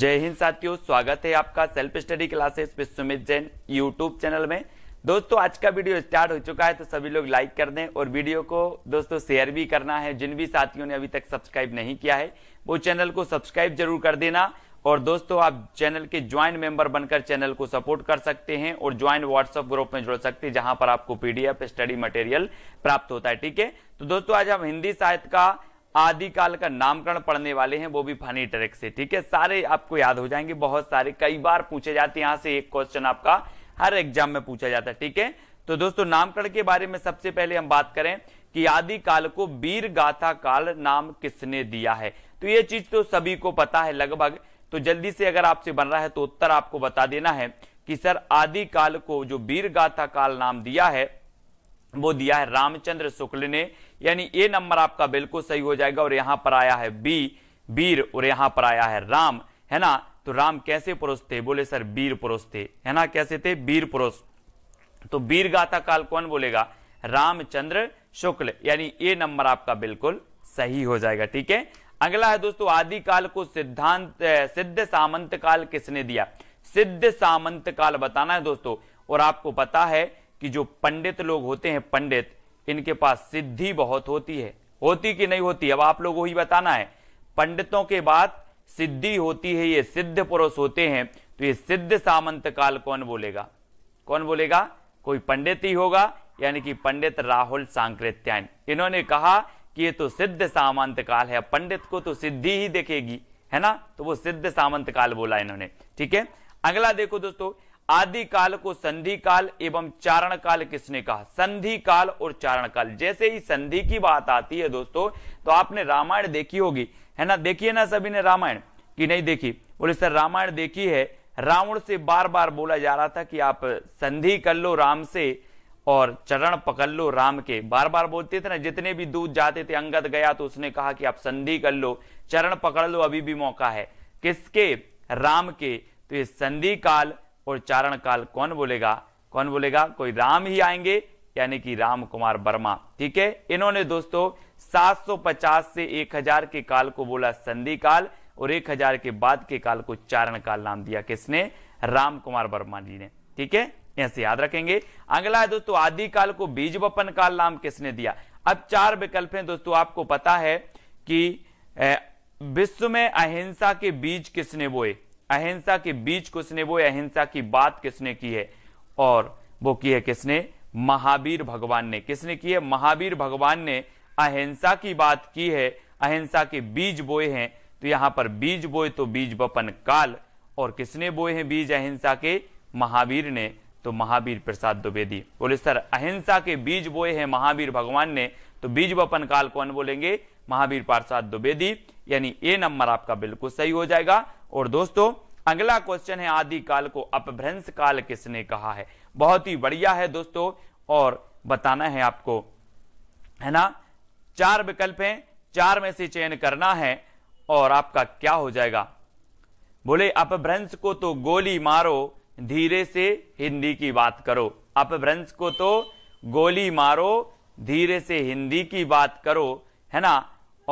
जय हिंद साथियों स्वागत है आपका self study classes with Sumit Jain YouTube channel में दोस्तों आज का वीडियो स्टार्ट हो चुका है तो सभी लोग लाइक कर दें और वीडियो को दोस्तों शेयर भी करना है जिन भी साथियों ने अभी तक सब्सक्राइब नहीं किया है वो चैनल को सब्सक्राइब जरूर कर देना और दोस्तों आप चैनल के ज्वाइन मेंबर बनकर चैनल को सपोर्ट कर सकते हैं और ज्वाइन व्हाट्सएप ग्रुप में जुड़ सकते हैं जहां पर आपको पीडीएफ स्टडी मटेरियल प्राप्त होता है ठीक है तो दोस्तों आज हम हिंदी साहित्य का आदिकाल का नामकरण पढ़ने वाले हैं वो भी फनी ट्रिक से ठीक है सारे आपको याद हो जाएंगे बहुत सारे कई बार पूछे जाते हैं यहां से एक क्वेश्चन आपका हर एग्जाम में पूछा जाता है ठीक है तो दोस्तों नामकरण के बारे में सबसे पहले हम बात करें कि आदि काल को वीर गाथा काल नाम किसने दिया है तो ये चीज तो सभी को पता है लगभग तो जल्दी से अगर आपसे बन रहा है तो उत्तर आपको बता देना है कि सर आदि काल को जो वीर गाथा काल नाम दिया है वो दिया है रामचंद्र शुक्ल ने यानी ए नंबर आपका बिल्कुल सही हो जाएगा और यहां पर आया है बी वीर और यहां पर आया है राम है ना तो राम कैसे पुरुष थे बोले सर वीर पुरुष थे है ना कैसे थे वीर पुरुष तो वीर गाथा काल कौन बोलेगा रामचंद्र शुक्ल यानी ए नंबर आपका बिल्कुल सही हो जाएगा ठीक है अगला है दोस्तों आदि काल को सिद्धांत सिद्ध सामंत काल किसने दिया सिद्ध सामंत काल बताना है दोस्तों और आपको पता है कि जो पंडित लोग होते हैं पंडित इनके पास सिद्धि बहुत होती है होती कि नहीं होती अब आप लोगों ही बताना है पंडितों के बाद सिद्धि होती है ये सिद्ध पुरुष होते हैं तो ये सिद्ध सामंत काल कौन बोलेगा कौन बोलेगा कोई पंडित ही होगा यानी कि पंडित राहुल सांकृत्यायन इन्होंने कहा कि ये तो सिद्ध सामंत काल है पंडित को तो सिद्धि ही देखेगी है ना तो वो सिद्ध सामंत काल बोला इन्होंने ठीक है अगला देखो दोस्तों आदि काल को संधि काल एवं चारण काल किसने कहा संधि काल और चारण काल जैसे ही संधि की बात आती है दोस्तों तो आपने रामायण देखी होगी है ना देखिए ना सभी ने रामायण कि नहीं देखी बोले सर रामायण देखी है रावण से बार बार बोला जा रहा था कि आप संधि कर लो राम से और चरण पकड़ लो राम के बार बार बोलते थे ना जितने भी दूध जाते थे अंगद गया तो उसने कहा कि आप संधि कर लो चरण पकड़ लो अभी भी मौका है किसके राम के तो ये संधि काल और चारण काल कौन बोलेगा कौन बोलेगा कोई राम ही आएंगे यानी कि राम कुमार वर्मा ठीक है इन्होंने दोस्तों 750 से 1000 के काल को बोला संधि काल और 1000 के बाद के काल को चारण काल नाम दिया किसने राम कुमार वर्मा जी ने ठीक है यहां से याद रखेंगे अगला है दोस्तों आदि काल को बीज वपन काल नाम किसने दिया अब चार विकल्प हैं दोस्तों आपको पता है कि विश्व में अहिंसा के बीज किसने बोए अहिंसा के बीज किसने वो अहिंसा की बात किसने की है और वो की है किसने महावीर भगवान ने किसने की है महावीर भगवान ने अहिंसा की बात की है अहिंसा के बीज बोए हैं तो यहां पर बीज बोए तो बीज बपन काल और किसने बोए हैं बीज अहिंसा के महावीर ने तो महावीर प्रसाद द्विवेदी बोले सर अहिंसा के बीज बोए हैं महावीर भगवान ने तो बीज बपन काल कौन बोलेंगे महावीर प्रसाद द्विवेदी यानी ए नंबर आपका बिल्कुल सही हो जाएगा और दोस्तों अगला क्वेश्चन है आदि काल को अपभ्रंश काल किसने कहा है बहुत ही बढ़िया है दोस्तों और बताना है आपको है ना चार विकल्प हैं चार में से चयन करना है और आपका क्या हो जाएगा बोले अपभ्रंश को तो गोली मारो धीरे से हिंदी की बात करो अपभ्रंश को तो गोली मारो धीरे से हिंदी की बात करो है ना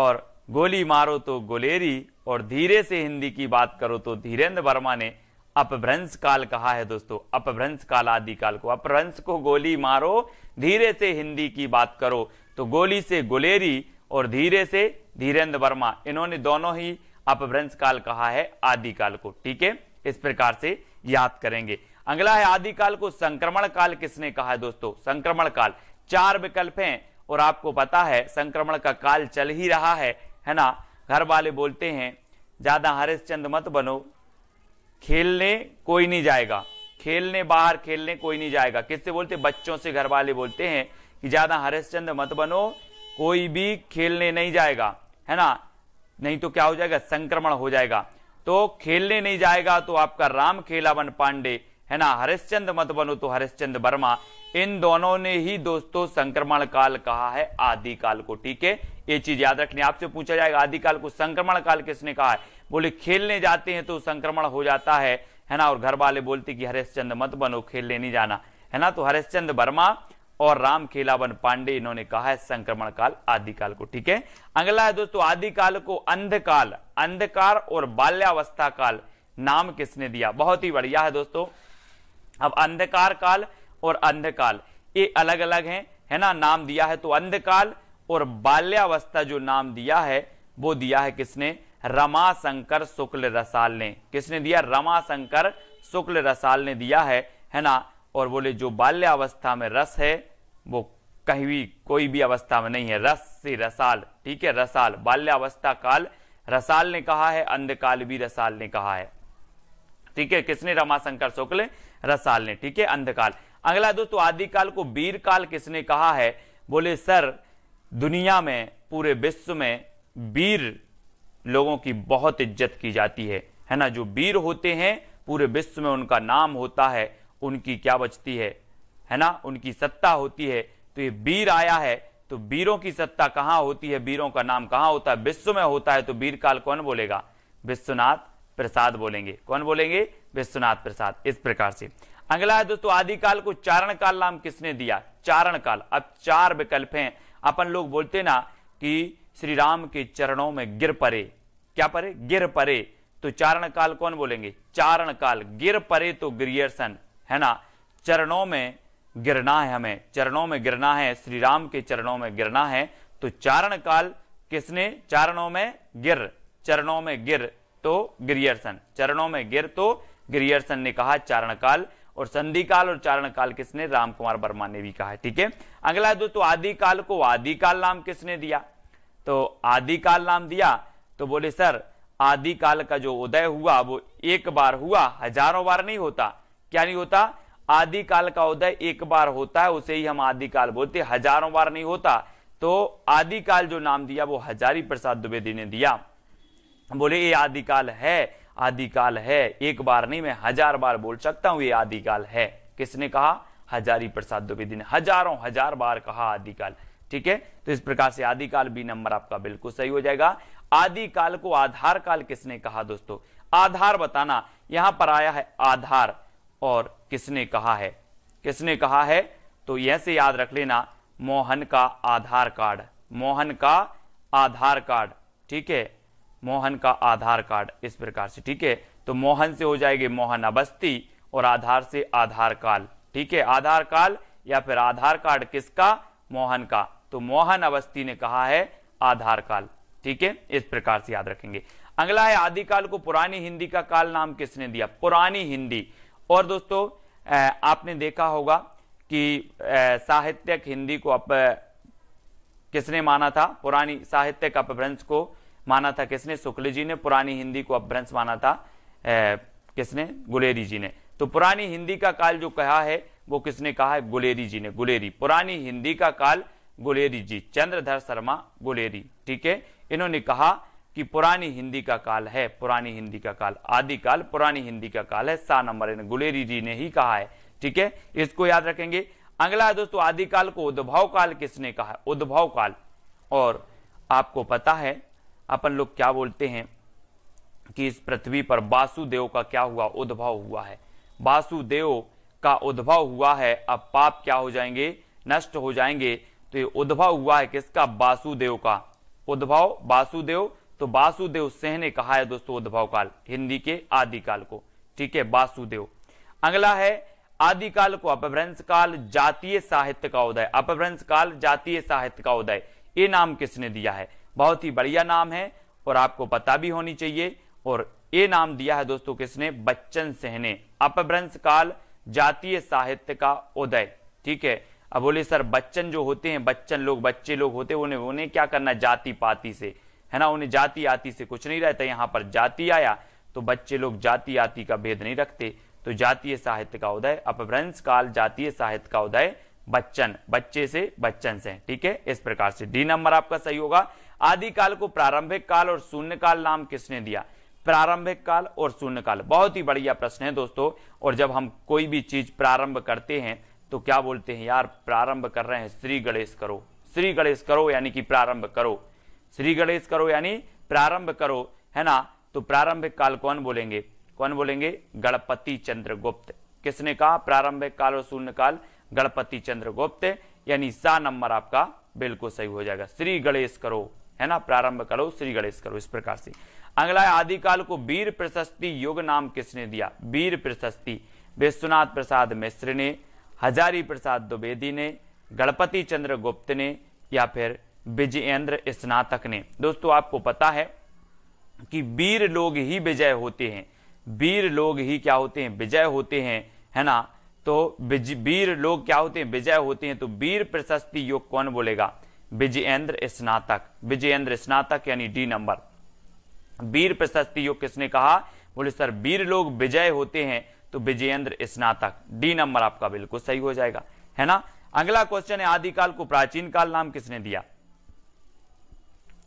और गोली मारो तो गोलेरी और धीरे से हिंदी की बात करो तो धीरेन्द्र वर्मा ने अपभ्रंश काल कहा है दोस्तों अपभ्रंश काल आदि काल को अपभ्रंश को गोली मारो धीरे से हिंदी की बात करो तो गोली से गुलेरी और धीरे से धीरेन्द्र वर्मा इन्होंने दोनों ही अपभ्रंश काल कहा है आदि काल को ठीक है इस प्रकार से याद करेंगे अगला है आदि काल को संक्रमण काल किसने कहा है दोस्तों संक्रमण काल चार विकल्प हैं और आपको पता है संक्रमण का काल चल ही रहा है है ना घर वाले बोलते हैं ज़्यादा हरिश्चंद मत बनो खेलने कोई नहीं जाएगा खेलने बाहर खेलने कोई नहीं जाएगा किससे बोलते बच्चों से घर वाले बोलते हैं कि ज़्यादा हरिश्चंद मत बनो कोई भी खेलने नहीं जाएगा है ना नहीं तो क्या हो जाएगा संक्रमण हो जाएगा तो खेलने नहीं जाएगा तो आपका राम खेलावन पांडे है ना हरिश्चंद्र मत बनो तो हरिश्चंद्र वर्मा इन दोनों ने ही दोस्तों संक्रमण काल कहा है आदि काल को ठीक है ये चीज याद रखनी आपसे पूछा जाएगा आदि काल को संक्रमण काल किसने कहा है बोले खेलने जाते हैं तो संक्रमण हो जाता है है ना और घर वाले बोलते कि हरिश्चंद्र मत बनो खेलने नहीं जाना है ना तो हरिश्चंद्र वर्मा और राम खेलावन पांडे इन्होंने कहा है संक्रमण काल आदिकाल को ठीक है अगला है दोस्तों आदिकाल को अंधकाल अंधकार और बाल्यावस्था काल नाम किसने दिया बहुत ही बढ़िया है दोस्तों अब अंधकार काल और अंधकाल ये अलग अलग हैं है ना नाम दिया है तो अंधकाल और बाल्यावस्था जो नाम दिया है वो दिया है किसने रमाशंकर शुक्ल रसाल ने किसने दिया रमाशंकर शुक्ल रसाल ने दिया है है ना और बोले जो बाल्यावस्था में रस है वो कहीं भी कोई भी अवस्था में नहीं है रस से रसाल ठीक है रसाल बाल्यावस्था काल रसाल ने कहा है अंधकाल भी रसाल ने कहा है ठीक है किसने रमाशंकर शुक्ल रसाल ने ठीक है अंधकाल अगला दोस्तों आदिकाल को वीर काल किसने कहा है बोले सर दुनिया में पूरे विश्व में वीर लोगों की बहुत इज्जत की जाती है है ना जो वीर होते हैं पूरे विश्व में उनका नाम होता है उनकी क्या बचती है है ना उनकी सत्ता होती है तो ये वीर आया है तो वीरों की सत्ता कहाँ होती है वीरों का नाम कहाँ होता है विश्व में होता है तो वीर काल कौन बोलेगा विश्वनाथ प्रसाद बोलेंगे कौन बोलेंगे विश्वनाथ प्रसाद इस प्रकार से अगला है दोस्तों आदिकाल को चारण काल नाम किसने दिया चारण काल अब चार विकल्प हैं अपन लोग बोलते ना कि श्री राम के चरणों में गिर परे क्या परे गिर परे तो चारण काल कौन बोलेंगे चारण काल गिर परे तो ग्रियर्सन है ना चरणों में गिरना है हमें चरणों में गिरना है श्री राम के चरणों में गिरना है तो चारण काल किसने चारणों में गिर चरणों में गिर तो गिरियर्सन चरणों में गिर तो गिरियर्सन ने कहा चारणकाल और संधि काल और चारण काल किसने राम कुमार वर्मा ने भी कहा है ठीक है अगला दोस्तों आदि काल को आदि काल नाम किसने दिया तो आदि काल नाम दिया तो बोले सर आदि काल का जो उदय हुआ वो एक बार हुआ हजारों बार नहीं होता क्या नहीं होता आदि काल का उदय एक बार होता है उसे ही हम आदि काल बोलते हजारों बार नहीं होता तो आदि काल जो नाम दिया वो हजारी प्रसाद द्विवेदी ने दिया बोले ये आदिकाल है आदिकाल है एक बार नहीं मैं हजार बार बोल सकता हूं ये आदिकाल है किसने कहा हजारी प्रसाद द्विवेदी ने हजारों हजार बार कहा आदिकाल ठीक है तो इस प्रकार से आदिकाल बी नंबर आपका बिल्कुल सही हो जाएगा आदिकाल को आधार काल किसने कहा दोस्तों आधार बताना यहां पर आया है आधार और किसने कहा है किसने कहा है तो यह से याद रख लेना मोहन का आधार कार्ड मोहन का आधार कार्ड ठीक है मोहन का आधार कार्ड इस प्रकार से ठीक है तो मोहन से हो जाएगी मोहन अवस्थी और आधार से आधार काल ठीक है आधार काल या फिर आधार कार्ड किसका मोहन का तो मोहन अवस्थी ने कहा है आधार काल ठीक है इस प्रकार से याद रखेंगे अगला है आदिकाल को पुरानी हिंदी का काल नाम किसने दिया पुरानी हिंदी और दोस्तों आपने देखा होगा कि साहित्यक हिंदी को अप किसने माना था पुरानी साहित्यक अपभ्रंश को माना था किसने शुक्ल जी ने पुरानी हिंदी को अपभ्रंश माना था ए, किसने गुलेरी जी ने तो पुरानी हिंदी का काल जो कहा है वो किसने कहा है गुलेरी जी ने गुलेरी पुरानी हिंदी का काल गुलेरी जी चंद्रधर शर्मा गुलेरी ठीक है इन्होंने कहा कि पुरानी हिंदी का काल है पुरानी हिंदी का काल आदि काल पुरानी हिंदी का काल है सा नंबर गुलेरी जी ने ही कहा है ठीक है इसको याद रखेंगे अगला दोस्तों आदिकाल को उद्भव काल किसने कहा उद्भव काल और आपको पता है अपन लोग क्या बोलते हैं कि इस पृथ्वी पर वासुदेव का क्या हुआ उद्भव हुआ है वासुदेव का उद्भव हुआ है अब पाप क्या हो जाएंगे नष्ट हो जाएंगे तो ये उद्भव हुआ है किसका वासुदेव का उद्भव वासुदेव तो वासुदेव सिंह ने कहा है दोस्तों उद्भव काल हिंदी के आदिकाल को ठीक है वासुदेव अगला है आदिकाल को अपभ्रंश काल जातीय साहित्य का उदय अपभ्रंश काल जातीय साहित्य का उदय ये नाम किसने दिया है बहुत ही बढ़िया नाम है और आपको पता भी होनी चाहिए और ये नाम दिया है दोस्तों किसने बच्चन सहने अपभ्रंश काल जातीय साहित्य का उदय ठीक है अब बोले सर बच्चन जो होते हैं बच्चन लोग बच्चे लोग होते हैं उन्हें उन्हें क्या करना जाति पाति से है ना उन्हें जाति आती से कुछ नहीं रहता यहां पर जाति आया तो बच्चे लोग जाति आती का भेद नहीं रखते तो जातीय साहित्य का उदय अपभ्रंश काल जातीय साहित्य का उदय बच्चन बच्चे से बच्चन से ठीक है इस प्रकार से डी नंबर आपका सही होगा आदि काल को प्रारंभिक काल और शून्य काल नाम किसने दिया प्रारंभिक काल और शून्य काल बहुत ही बढ़िया प्रश्न है दोस्तों और जब हम कोई भी चीज प्रारंभ करते हैं तो क्या बोलते हैं यार प्रारंभ कर रहे हैं श्री गणेश करो श्री गणेश करो यानी कि प्रारंभ करो श्री गणेश करो यानी प्रारंभ करो है ना तो प्रारंभिक काल कौन बोलेंगे कौन बोलेंगे गणपति चंद्र गुप्त किसने कहा प्रारंभिक काल और शून्य काल गणपति चंद्र गुप्त यानी सा नंबर आपका बिल्कुल सही हो जाएगा श्री गणेश करो है ना प्रारंभ करो श्री गणेश करो इस प्रकार से अगला आदिकाल को वीर प्रशस्ति योग नाम किसने दिया वीर प्रशस्ति विश्वनाथ प्रसाद मिश्र ने हजारी प्रसाद द्विवेदी ने गणपति चंद्र गुप्त ने या फिर विजयेंद्र स्नातक ने दोस्तों आपको पता है कि वीर लोग ही विजय होते हैं वीर लोग ही क्या होते हैं विजय होते हैं है ना तो वीर लोग क्या होते हैं विजय होते हैं तो वीर प्रशस्ति योग कौन बोलेगा विजयेंद्र स्नातक विजयेंद्र स्नातक यानी डी नंबर वीर प्रशस्ति योग किसने कहा बोले सर वीर लोग विजय होते हैं तो विजयेंद्र स्नातक डी नंबर आपका बिल्कुल सही हो जाएगा है ना अगला क्वेश्चन है आदिकाल को प्राचीन काल नाम किसने दिया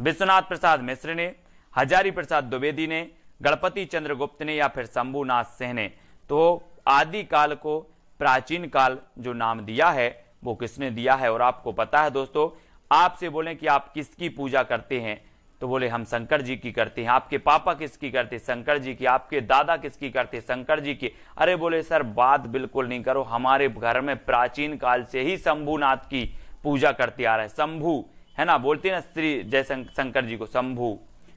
विश्वनाथ प्रसाद मिश्र ने हजारी प्रसाद द्विवेदी ने गणपति चंद्रगुप्त ने या फिर शंभुनाथ सिंह ने तो आदिकाल को प्राचीन काल जो नाम दिया है वो किसने दिया है और आपको पता है दोस्तों आपसे बोले कि आप किसकी पूजा करते हैं तो बोले हम शंकर जी की करते हैं आपके पापा किसकी करते शंकर जी की आपके दादा किसकी करते शंकर जी की अरे बोले सर बात बिल्कुल नहीं करो हमारे घर में प्राचीन काल से ही शंभुनाथ की पूजा करते आ रहा है शंभु है ना बोलते ना श्री जय शंकर जी को शंभु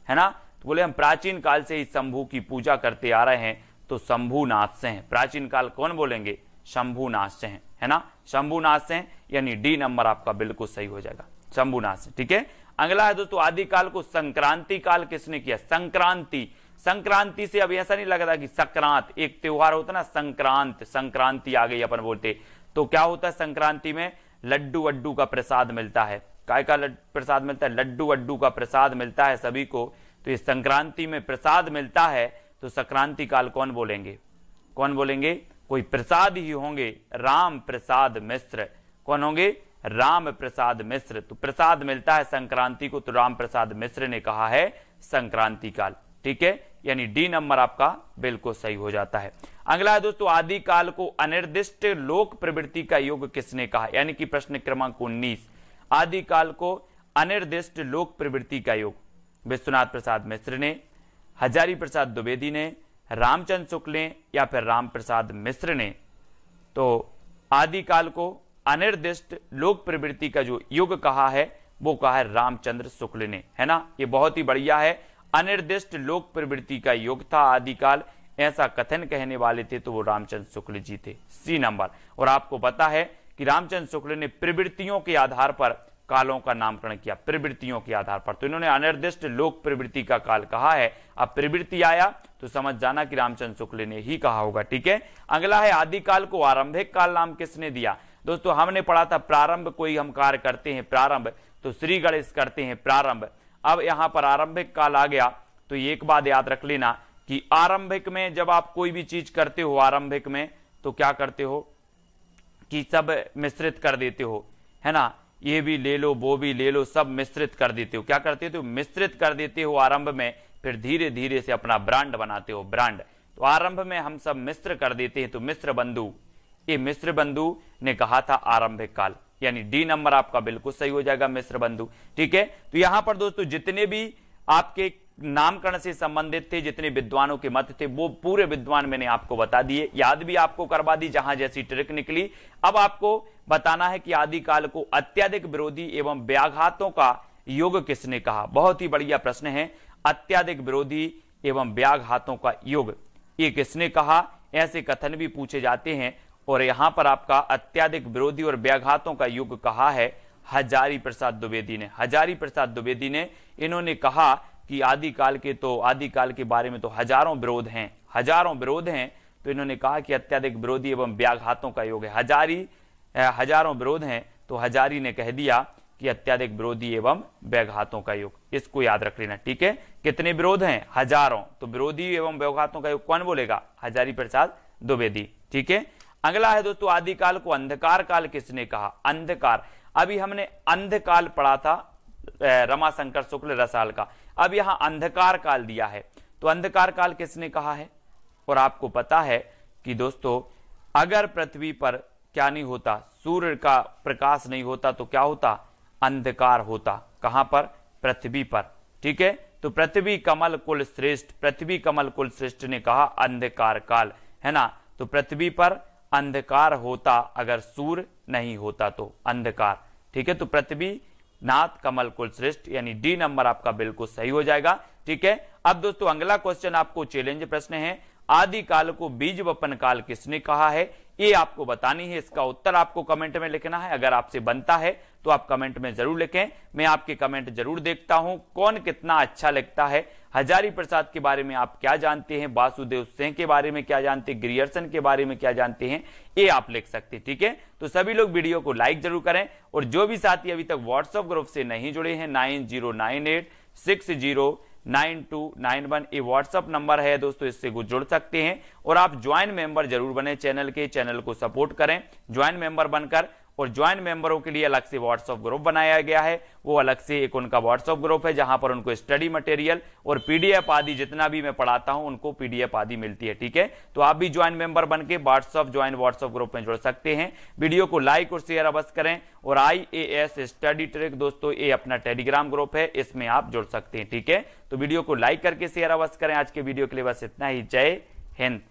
है ना तो बोले हम प्राचीन काल से ही शंभु की पूजा करते आ रहे हैं तो शंभुनाथ से हैं प्राचीन काल कौन बोलेंगे शंभुनाथ से हैं है ना शंभुनाथ से हैं यानी डी नंबर आपका बिल्कुल सही हो जाएगा शंभुनाथ ठीक है अगला है दोस्तों आदिकाल को संक्रांति काल किसने किया संक्रांति संक्रांति से अब ऐसा नहीं लग रहा कि संक्रांत एक त्योहार होता ना संक्रांत संक्रांति आ गई अपन बोलते तो क्या होता है संक्रांति में लड्डू अड्डू का प्रसाद मिलता है काय का प्रसाद मिलता है लड्डू अड्डू का प्रसाद मिलता है सभी को तो इस संक्रांति में प्रसाद मिलता है तो संक्रांति काल कौन बोलेंगे कौन बोलेंगे कोई प्रसाद ही होंगे राम प्रसाद मिश्र कौन होंगे राम प्रसाद मिश्र तो प्रसाद मिलता है संक्रांति को तो राम प्रसाद मिश्र ने कहा है संक्रांति काल ठीक है यानी डी नंबर आपका बिल्कुल सही हो जाता है अगला है दोस्तों आदि काल को अनिर्दिष्ट लोक प्रवृत्ति का युग किसने कहा यानी कि प्रश्न क्रमांक उन्नीस आदि काल को अनिर्दिष्ट लोक प्रवृत्ति का युग विश्वनाथ प्रसाद मिश्र ने हजारी प्रसाद द्विवेदी ने रामचंद्र शुक्ल ने या फिर राम प्रसाद मिश्र ने तो आदि काल को अनिर्दिष्ट लोक प्रवृत्ति का जो युग कहा है वो कहा है रामचंद्र शुक्ल ने है ना ये बहुत ही बढ़िया है अनिर्दिष्ट लोक प्रवृत्ति का युग था आदिकाल ऐसा कथन कहने वाले थे तो वो रामचंद्र शुक्ल जी थे सी नंबर और आपको पता है कि रामचंद्र शुक्ल ने प्रवृत्तियों के आधार पर कालों का नामकरण किया प्रवृत्तियों के आधार पर तो इन्होंने अनिर्दिष्ट लोक प्रवृत्ति का काल कहा है अब प्रवृत्ति आया तो समझ जाना कि रामचंद्र शुक्ल ने ही कहा होगा ठीक है अगला है आदिकाल को आरंभिक काल नाम किसने दिया दोस्तों हमने पढ़ा था प्रारंभ कोई हम कार्य करते हैं प्रारंभ तो श्री गणेश करते हैं प्रारंभ अब यहाँ पर आरंभिक काल आ गया तो एक बात याद रख लेना कि आरंभिक में जब आप कोई भी चीज करते हो आरंभिक में तो क्या करते हो कि सब मिश्रित कर देते हो है ना ये भी ले लो वो भी ले लो सब मिश्रित कर देते हो क्या करते हो मिश्रित कर देते हो आरंभ में फिर धीरे धीरे से अपना ब्रांड बनाते हो ब्रांड तो आरंभ में हम सब मिश्र कर देते हैं तो मिश्र बंधु ये मिश्र बंधु ने कहा था आरंभिक काल यानी डी नंबर आपका बिल्कुल सही हो जाएगा मिश्र बंधु ठीक है तो यहां पर दोस्तों जितने भी आपके नामकरण से संबंधित थे जितने विद्वानों के मत थे वो पूरे विद्वान मैंने आपको बता दिए याद भी आपको करवा दी जहां जैसी ट्रिक निकली अब आपको बताना है कि आदिकाल को अत्यधिक विरोधी एवं व्याघातों का योग किसने कहा बहुत ही बढ़िया प्रश्न है अत्यधिक विरोधी एवं व्याघातों का योग ये किसने कहा ऐसे कथन भी पूछे जाते हैं और यहां पर आपका अत्याधिक विरोधी और व्याघातों का युग कहा है हजारी प्रसाद द्विवेदी ने हजारी प्रसाद द्विवेदी ने इन्होंने कहा कि आदिकाल के तो आदिकाल के बारे में तो हजारों विरोध हैं हजारों विरोध हैं तो इन्होंने कहा कि अत्याधिक विरोधी एवं व्याघातों का योग है हजारी हजारों विरोध हैं तो हजारी ने कह दिया कि अत्याधिक विरोधी एवं व्याघातों का योग इसको याद रख लेना ठीक है कितने विरोध हैं हजारों तो विरोधी एवं व्याघातों का योग कौन बोलेगा हजारी प्रसाद द्विवेदी ठीक है अगला है दोस्तों आदिकाल को अंधकार काल किसने कहा अंधकार अभी हमने अंधकाल पढ़ा था रमाशंकर शुक्ल रसाल का अब यहां अंधकार काल दिया है तो अंधकार काल किसने कहा है और आपको पता है कि दोस्तों अगर पृथ्वी पर क्या नहीं होता सूर्य का प्रकाश नहीं होता तो क्या होता अंधकार होता कहां पर पृथ्वी पर ठीक है तो पृथ्वी कमल कुल श्रेष्ठ पृथ्वी कमल कुल श्रेष्ठ ने कहा अंधकार काल है ना तो पृथ्वी पर अंधकार होता अगर सूर्य नहीं होता तो अंधकार ठीक है तो पृथ्वी नाथ कमल कुल श्रेष्ठ यानी डी नंबर आपका बिल्कुल सही हो जाएगा ठीक है अब दोस्तों अगला क्वेश्चन आपको चैलेंज प्रश्न है आदि काल को बीज वपन काल किसने कहा है ये आपको बतानी है इसका उत्तर आपको कमेंट में लिखना है अगर आपसे बनता है तो आप कमेंट में जरूर लिखें मैं आपके कमेंट जरूर देखता हूं कौन कितना अच्छा लिखता है हजारी प्रसाद के बारे में आप क्या जानते हैं वासुदेव सिंह के बारे में क्या जानते हैं ग्रियर्सन के बारे में क्या जानते हैं ये आप लिख सकते हैं ठीक है तो सभी लोग वीडियो को लाइक जरूर करें और जो भी साथी अभी तक व्हाट्सएप ग्रुप से नहीं जुड़े हैं nine zero nine eight six zero nine two nine one ये व्हाट्सअप नंबर है दोस्तों इससे जुड़ सकते हैं और आप ज्वाइन मेंबर जरूर बने चैनल के चैनल को सपोर्ट करें ज्वाइन मेंबर बनकर और ज्वाइन मेंबरों के लिए अलग से व्हाट्सअप ग्रुप बनाया गया है वो अलग से एक उनका व्हाट्सअप ग्रुप है जहां पर उनको स्टडी मटेरियल और पीडीएफ आदि जितना भी मैं पढ़ाता हूं उनको पीडीएफ आदि मिलती है ठीक है तो आप भी ज्वाइन मेंबर बन के व्हाट्सअप ज्वाइन व्हाट्सअप ग्रुप में जुड़ सकते हैं वीडियो को लाइक और शेयर अवश्य करें और आई स्टडी ट्रिक दोस्तों ये अपना टेलीग्राम ग्रुप है इसमें आप जुड़ सकते हैं ठीक है तो वीडियो को लाइक करके शेयर अवश्य करें आज के वीडियो के लिए बस इतना ही जय हिंद